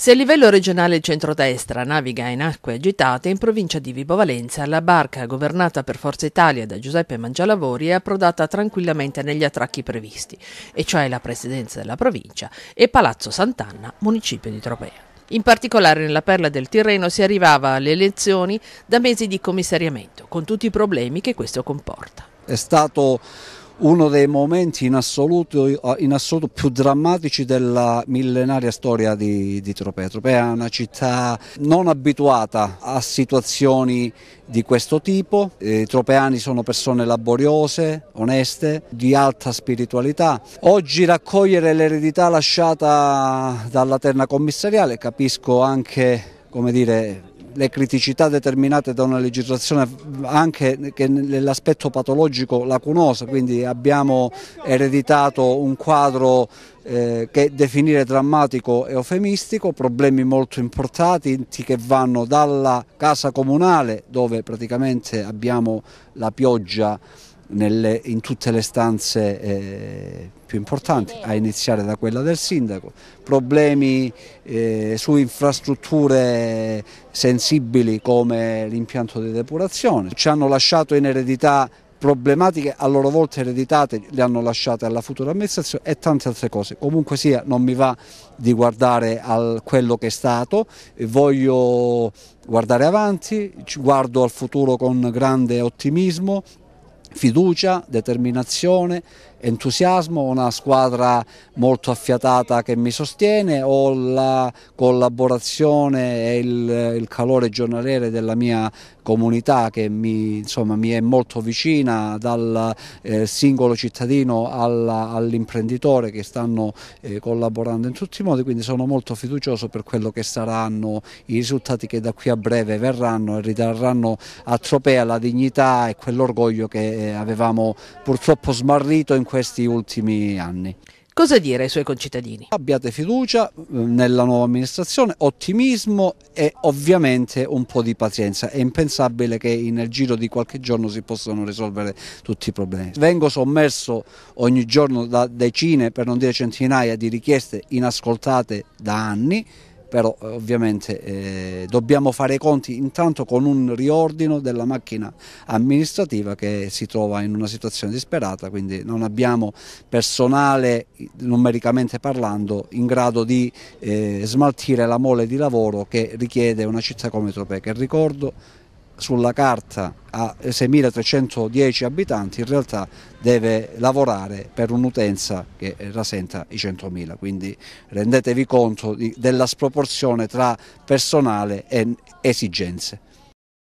Se a livello regionale il centrodestra naviga in acque agitate, in provincia di Vibo Valenza la barca governata per Forza Italia da Giuseppe Mangialavori è approdata tranquillamente negli attracchi previsti, e cioè la presidenza della provincia e Palazzo Sant'Anna, municipio di Tropea. In particolare nella perla del Tirreno si arrivava alle elezioni da mesi di commissariamento, con tutti i problemi che questo comporta. È stato uno dei momenti in assoluto, in assoluto, più drammatici della millenaria storia di, di Tropea. Tropea è una città non abituata a situazioni di questo tipo, eh, i tropeani sono persone laboriose, oneste, di alta spiritualità. Oggi raccogliere l'eredità lasciata dalla terna commissariale, capisco anche come dire, le criticità determinate da una legislazione anche che nell'aspetto patologico lacunosa, quindi abbiamo ereditato un quadro eh, che definire drammatico e eufemistico, problemi molto importanti che vanno dalla casa comunale dove praticamente abbiamo la pioggia nelle, in tutte le stanze eh, più importanti, a iniziare da quella del sindaco, problemi eh, su infrastrutture sensibili come l'impianto di depurazione, ci hanno lasciato in eredità problematiche a loro volta ereditate le hanno lasciate alla futura amministrazione e tante altre cose. Comunque sia non mi va di guardare a quello che è stato, voglio guardare avanti, guardo al futuro con grande ottimismo, fiducia, determinazione, entusiasmo, una squadra molto affiatata che mi sostiene, ho la collaborazione e il, il calore giornaliere della mia comunità che mi, insomma, mi è molto vicina dal eh, singolo cittadino all'imprenditore che stanno eh, collaborando in tutti i modi, quindi sono molto fiducioso per quello che saranno i risultati che da qui a breve verranno e ridarranno a Tropea la dignità e quell'orgoglio che eh, avevamo purtroppo smarrito in questi ultimi anni. Cosa dire ai suoi concittadini? Abbiate fiducia eh, nella nuova amministrazione, ottimismo e ovviamente un po' di pazienza. È impensabile che nel giro di qualche giorno si possano risolvere tutti i problemi. Vengo sommerso ogni giorno da decine, per non dire centinaia, di richieste inascoltate da anni però eh, ovviamente eh, dobbiamo fare i conti intanto con un riordino della macchina amministrativa che si trova in una situazione disperata, quindi non abbiamo personale numericamente parlando in grado di eh, smaltire la mole di lavoro che richiede una città come Tropea, che ricordo sulla carta a 6.310 abitanti, in realtà deve lavorare per un'utenza che rasenta i 100.000, quindi rendetevi conto di, della sproporzione tra personale e esigenze.